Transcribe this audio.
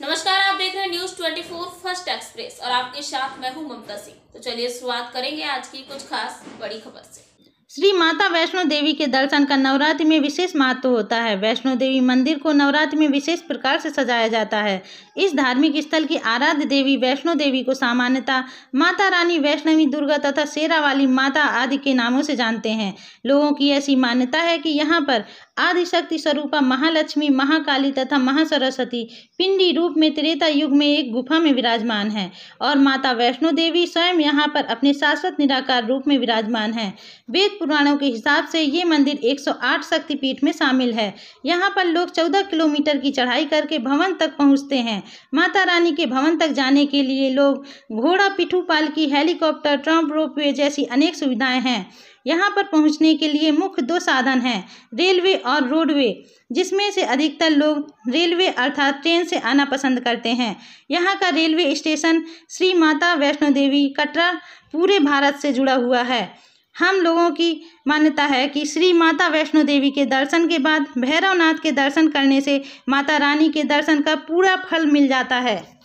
नमस्कार आप देख रहे हैं न्यूज 24 फर्स्ट एक्सप्रेस और आपके साथ मैं हूं ममता सिंह तो चलिए शुरुआत करेंगे आज की कुछ खास बड़ी खबर से श्री माता वैष्णो देवी के दर्शन का नवरात्रि में विशेष महत्व होता है वैष्णो देवी मंदिर को नवरात्रि में विशेष प्रकार से सजाया जाता है इस धार्मिक स्थल की आराध्य देवी वैष्णो देवी को सामान्यतः माता रानी वैष्णवी दुर्गा तथा शेरावाली वाली माता आदि के नामों से जानते हैं लोगों की ऐसी मान्यता है कि यहाँ पर आदिशक्ति स्वरूपा महालक्ष्मी महाकाली तथा महासरस्वती पिंडी रूप में त्रेता युग में एक गुफा में विराजमान है और माता वैष्णो देवी स्वयं यहाँ पर अपने शाश्वत निराकार रूप में विराजमान है वेद पुराणों के हिसाब से ये मंदिर 108 शक्तिपीठ में शामिल है यहाँ पर लोग 14 किलोमीटर की चढ़ाई करके भवन तक पहुँचते हैं माता रानी के भवन तक जाने के लिए लोग घोड़ा पिठू पाल की हेलीकॉप्टर ट्रम्प रोपवे जैसी अनेक सुविधाएँ हैं यहाँ पर पहुँचने के लिए मुख्य दो साधन हैं रेलवे और रोडवे जिसमें से अधिकतर लोग रेलवे अर्थात ट्रेन से आना पसंद करते हैं यहाँ का रेलवे स्टेशन श्री माता वैष्णो देवी कटरा पूरे भारत से जुड़ा हुआ है हम लोगों की मान्यता है कि श्री माता वैष्णो देवी के दर्शन के बाद भैरवनाथ के दर्शन करने से माता रानी के दर्शन का पूरा फल मिल जाता है